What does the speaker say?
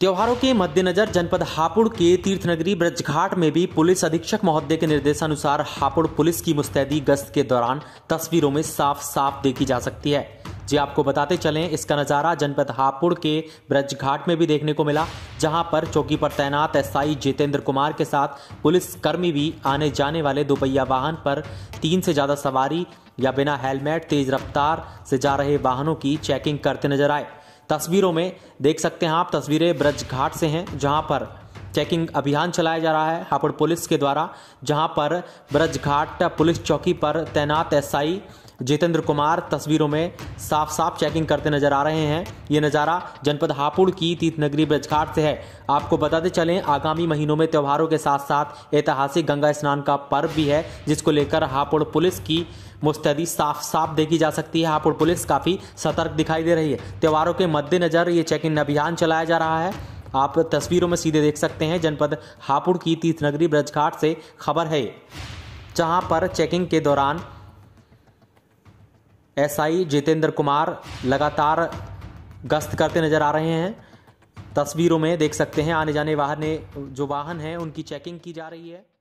त्योहारों के मद्देनजर जनपद हापुड़ के तीर्थनगरी ब्रजघाट में भी पुलिस अधीक्षक महोदय के निर्देशानुसार हापुड़ पुलिस की मुस्तैदी गश्त के दौरान तस्वीरों में साफ साफ देखी जा सकती है जी आपको बताते चलें इसका नज़ारा जनपद हापुड़ के ब्रजघाट में भी देखने को मिला जहां पर चौकी पर तैनात एसआई जितेंद्र कुमार के साथ पुलिस कर्मी भी आने जाने वाले दोपहिया वाहन पर तीन से ज़्यादा सवारी या बिना हेलमेट तेज रफ्तार से जा रहे वाहनों की चेकिंग करते नजर आए तस्वीरों में देख सकते हैं आप तस्वीरें ब्रज घाट से हैं जहां पर चेकिंग अभियान चलाया जा रहा है हापुड़ पुलिस के द्वारा जहां पर ब्रजघाट पुलिस चौकी पर तैनात एसआई जितेंद्र कुमार तस्वीरों में साफ साफ चेकिंग करते नजर आ रहे हैं ये नज़ारा जनपद हापुड़ की तीर्थ नगरी ब्रजघाट से है आपको बताते चलें आगामी महीनों में त्योहारों के साथ साथ ऐतिहासिक गंगा स्नान का पर्व भी है जिसको लेकर हापुड़ पुलिस की मुस्तैदी साफ साफ देखी जा सकती है हापुड़ पुलिस काफ़ी सतर्क दिखाई दे रही है त्योहारों के मद्देनज़र ये चेकिंग अभियान चलाया जा रहा है आप तस्वीरों में सीधे देख सकते हैं जनपद हापुड़ की तीर्थनगरी ब्रजघाट से खबर है जहां पर चेकिंग के दौरान एसआई जितेंद्र कुमार लगातार गश्त करते नजर आ रहे हैं तस्वीरों में देख सकते हैं आने जाने वाहन जो वाहन हैं उनकी चेकिंग की जा रही है